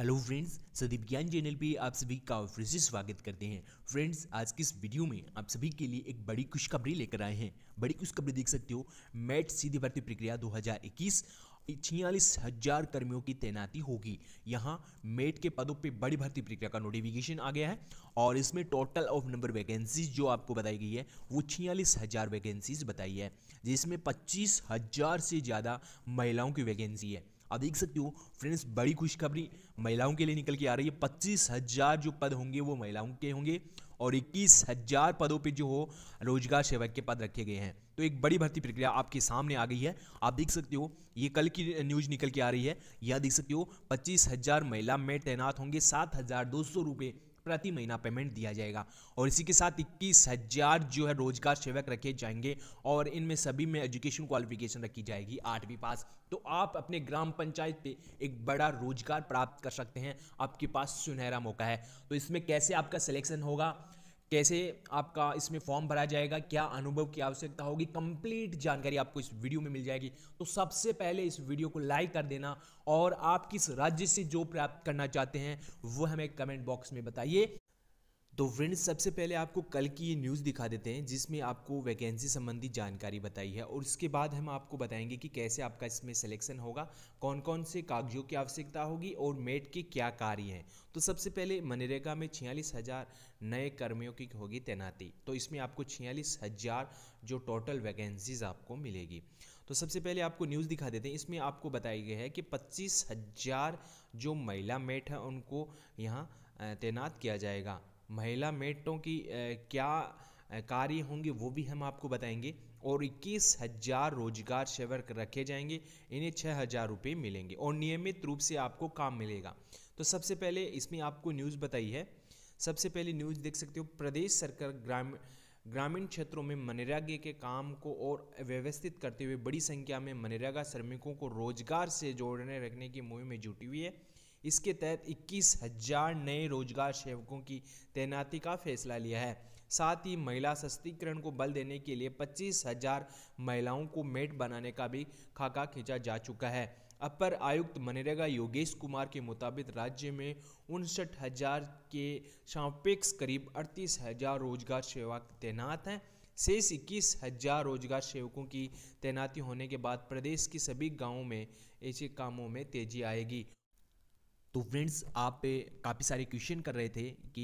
hello friends Sadeep ज्ञान channel पे आप सभी का फिर से स्वागत करते हैं फ्रेंड्स आज की इस वीडियो में आप सभी के लिए एक बड़ी खुशखबरी लेकर आए हैं बड़ी खुशखबरी देख सकते हो मैट सीधी भर्ती प्रक्रिया 2021 छियालीस हजार कर्मियों की तैनाती होगी यहाँ मेट के पदों पे बड़ी भर्ती प्रक्रिया का नोटिफिकेशन आ गया है और इसमें टोटल ऑफ नंबर वैकेंसीज जो आपको बताई गई है वो छियालीस हजार वैकेंसीज बताई है जिसमें पच्चीस हजार से ज़्यादा महिलाओं की वैकेंसी है आप देख सकते हो फ्रेंड्स बड़ी खुशखबरी महिलाओं के लिए निकल के आ रही है पच्चीस हज़ार जो पद होंगे वो महिलाओं के होंगे और इक्कीस हज़ार पदों पे जो हो रोजगार सेवक के पद रखे गए हैं तो एक बड़ी भर्ती प्रक्रिया आपके सामने आ गई है आप देख सकते हो ये कल की न्यूज निकल के आ रही है यह देख सकते हो पच्चीस हज़ार महिला में तैनात होंगे सात हज़ार दो सौ रुपये प्रति महीना पेमेंट दिया जाएगा और इसी के साथ इक्कीस हज़ार जो है रोजगार सेवक रखे जाएंगे और इनमें सभी में एजुकेशन क्वालिफिकेशन रखी जाएगी आठवीं पास तो आप अपने ग्राम पंचायत पे एक बड़ा रोजगार प्राप्त कर सकते हैं आपके पास सुनहरा मौका है तो इसमें कैसे आपका सिलेक्शन होगा कैसे आपका इसमें फॉर्म भरा जाएगा क्या अनुभव की आवश्यकता होगी कंप्लीट जानकारी आपको इस वीडियो में मिल जाएगी तो सबसे पहले इस वीडियो को लाइक कर देना और आप किस राज्य से जो प्राप्त करना चाहते हैं वो हमें कमेंट बॉक्स में बताइए तो फ्रेंड्स सबसे पहले आपको कल की ये न्यूज़ दिखा देते हैं जिसमें आपको वैकेंसी संबंधी जानकारी बताई है और उसके बाद हम आपको बताएंगे कि कैसे आपका इसमें सिलेक्शन होगा कौन कौन से कागजों की आवश्यकता होगी और मेट के क्या कार्य हैं तो सबसे पहले मनरेगा में छियालीस हज़ार नए कर्मियों की होगी तैनाती तो इसमें आपको छियालीस हज़ार जो टोटल वैकेंसीज आपको मिलेगी तो सबसे पहले आपको न्यूज़ दिखा देते हैं इसमें आपको बताया गया है कि पच्चीस हज़ार जो महिला मेट हैं उनको यहाँ तैनात किया जाएगा महिला मेटों की क्या कार्य होंगे वो भी हम आपको बताएंगे और इक्कीस हज़ार रोजगार सेवर रखे जाएंगे इन्हें छः हज़ार रुपये मिलेंगे और नियमित रूप से आपको काम मिलेगा तो सबसे पहले इसमें आपको न्यूज़ बताई है सबसे पहले न्यूज़ देख सकते हो प्रदेश सरकार ग्रामीण ग्रामीण क्षेत्रों में मनरेगा के काम को और व्यवस्थित करते हुए बड़ी संख्या में मनरेगा श्रमिकों को रोजगार से जोड़ने रखने की मुहिम में जुटी हुई है इसके तहत इक्कीस हजार नए रोजगार सेवकों की तैनाती का फैसला लिया है साथ ही महिला सशक्तिकरण को बल देने के लिए पच्चीस हजार महिलाओं को मेट बनाने का भी खाका खींचा जा चुका है अपर आयुक्त मनरेगा योगेश कुमार के मुताबिक राज्य में उनसठ हजार के सापेक्ष करीब अड़तीस हजार रोजगार सेवक तैनात हैं शेष इक्कीस हजार रोजगार सेवकों की तैनाती होने के बाद प्रदेश की सभी गांवों में ऐसे कामों में तेजी आएगी तो फ्रेंड्स आप काफ़ी सारे क्वेश्चन कर रहे थे कि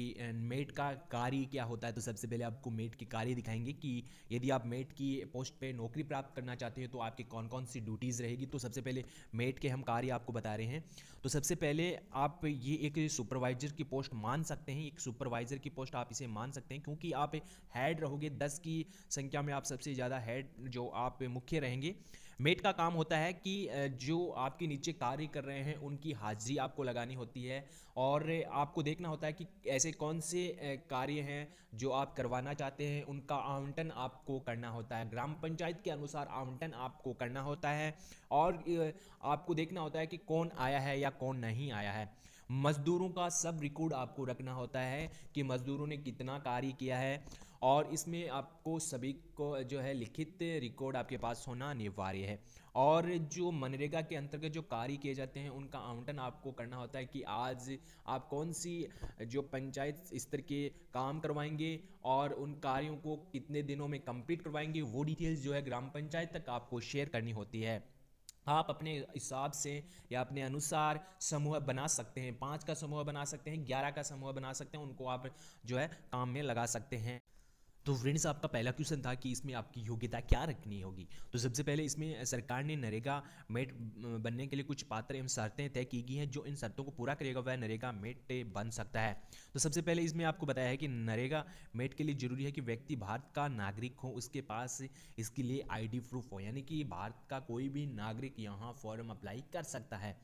मेट का कार्य क्या होता है तो सबसे पहले आपको मेट के कार्य दिखाएंगे कि यदि आप मेट की पोस्ट पे नौकरी प्राप्त करना चाहते हैं तो आपकी कौन कौन सी ड्यूटीज़ रहेगी तो सबसे पहले मेट के हम कार्य आपको बता रहे हैं तो सबसे पहले आप ये एक सुपरवाइज़र की पोस्ट मान सकते हैं एक सुपरवाइज़र की पोस्ट आप इसे मान सकते हैं क्योंकि आप हैड रहोगे दस की संख्या में आप सबसे ज़्यादा हैड जो आप मुख्य रहेंगे मेट का काम होता है कि जो आपके नीचे कार्य कर रहे हैं उनकी हाजिरी आपको लगानी होती है और आपको देखना होता है कि ऐसे कौन से कार्य हैं जो आप करवाना चाहते हैं उनका आवंटन आपको करना होता है ग्राम पंचायत के अनुसार आवंटन आपको करना होता है और आपको देखना होता है कि कौन आया है या कौन नहीं आया है मज़दूरों का सब रिकॉर्ड आपको रखना होता है कि मज़दूरों ने कितना कार्य किया है और इसमें आपको सभी को जो है लिखित रिकॉर्ड आपके पास होना अनिवार्य है और जो मनरेगा के अंतर्गत जो कार्य किए जाते हैं उनका आवंटन आपको करना होता है कि आज आप कौन सी जो पंचायत स्तर के काम करवाएंगे और उन कार्यों को कितने दिनों में कंप्लीट करवाएंगे वो डिटेल्स जो है ग्राम पंचायत तक आपको शेयर करनी होती है आप अपने हिसाब से या अपने अनुसार समूह बना सकते हैं पाँच का समूह बना सकते हैं ग्यारह का समूह बना सकते हैं उनको आप जो है काम में लगा सकते हैं तो फ्रेंड्स आपका पहला क्वेश्चन था कि इसमें आपकी योग्यता क्या रखनी होगी तो सबसे पहले इसमें सरकार ने नरेगा मेट बनने के लिए कुछ पात्र एवं शर्तें तय की गई हैं जो इन शर्तों को पूरा करेगा वह नरेगा मेट बन सकता है तो सबसे पहले इसमें आपको बताया है कि नरेगा मेट के लिए जरूरी है कि व्यक्ति भारत का नागरिक हो उसके पास इसके लिए आई प्रूफ हो यानी कि भारत का कोई भी नागरिक यहाँ फॉर्म अप्लाई कर सकता है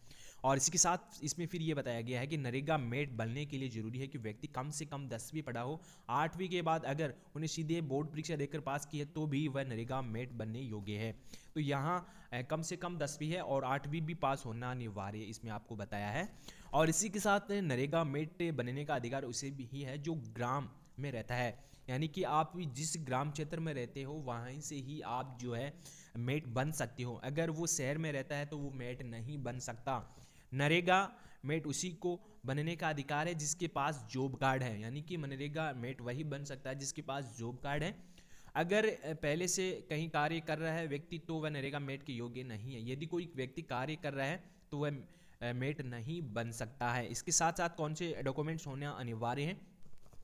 और इसके साथ इसमें फिर ये बताया गया है कि नरेगा मेट बनने के लिए जरूरी है कि व्यक्ति कम से कम दसवीं पढ़ा हो आठवीं के बाद अगर उन्हें सीधे बोर्ड परीक्षा देकर पास की है तो भी वह नरेगा मेट बनने योग्य है तो यहाँ कम से कम दसवीं है और आठवीं भी पास होना अनिवार्य इसमें आपको बताया है और इसी के साथ नरेगा मेट बनने का अधिकार उसे भी ही है जो ग्राम में रहता है यानी कि आप भी जिस ग्राम क्षेत्र में रहते हो वहीं से ही आप जो है मेट बन सकते हो अगर वो शहर में रहता है तो वो मेट नहीं बन सकता नरेगा मेट उसी को बनने का अधिकार है जिसके पास जॉब कार्ड है यानी कि मनरेगा मेट वही बन सकता है जिसके पास जॉब कार्ड है अगर पहले से कहीं कार्य कर रहा है व्यक्ति तो वह नरेगा मेट के योग्य नहीं है यदि कोई व्यक्ति कार्य कर रहा है तो वह मेट नहीं बन सकता है इसके साथ साथ कौन से डॉक्यूमेंट्स होने अनिवार्य हैं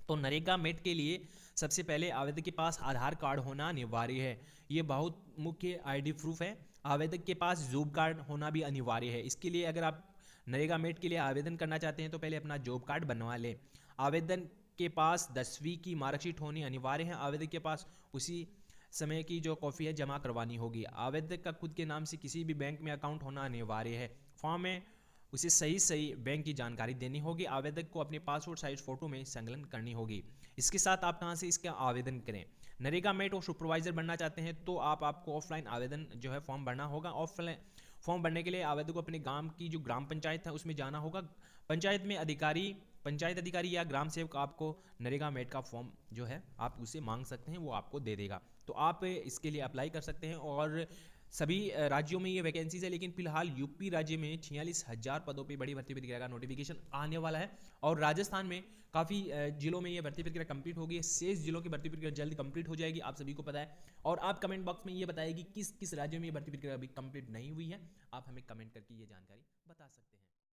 तो नरेगा मेट के लिए सबसे पहले आवेदक के पास आधार कार्ड होना अनिवार्य है ये बहुत मुख्य आईडी प्रूफ है आवेदक के पास जॉब कार्ड होना भी अनिवार्य है इसके लिए अगर आप नरेगा मेट के लिए आवेदन करना चाहते हैं तो पहले अपना जॉब कार्ड बनवा लें आवेदन के पास दसवीं की मार्कशीट होनी अनिवार्य है आवेदक के पास उसी समय की जो कॉफ़ी है जमा करवानी होगी आवेदक का खुद के नाम से किसी भी बैंक में अकाउंट होना अनिवार्य है फॉर्म में उसे सही सही बैंक की जानकारी देनी होगी आवेदक को अपने पासपोर्ट साइज फ़ोटो में संकलन करनी होगी इसके साथ आप कहाँ से इसका आवेदन करें नरेगा मेट और सुपरवाइज़र बनना चाहते हैं तो आप आपको ऑफलाइन आवेदन जो है फॉर्म भरना होगा ऑफलाइन फॉर्म भरने के लिए आवेदक को अपने गांव की जो ग्राम पंचायत है उसमें जाना होगा पंचायत में अधिकारी पंचायत अधिकारी या ग्राम सेवक आपको नरेगा मेट का फॉर्म जो है आप उसे मांग सकते हैं वो आपको दे देगा तो आप इसके लिए अप्लाई कर सकते हैं और सभी राज्यों में ये वैकेंसीज है लेकिन फिलहाल यूपी राज्य में छियालीस हजार पदों पर बड़ी भर्ती प्रक्रिया का नोटिफिकेशन आने वाला है और राजस्थान में काफ़ी जिलों में ये भर्ती प्रक्रिया कंप्लीट होगी शेष जिलों की भर्ती प्रक्रिया जल्द कंप्लीट हो जाएगी आप सभी को पता है और आप कमेंट बॉक्स में ये बताएगी किस किस राज्यों में ये भर्ती प्रक्रिया अभी कंप्लीट नहीं हुई है आप हमें कमेंट करके ये जानकारी बता सकते हैं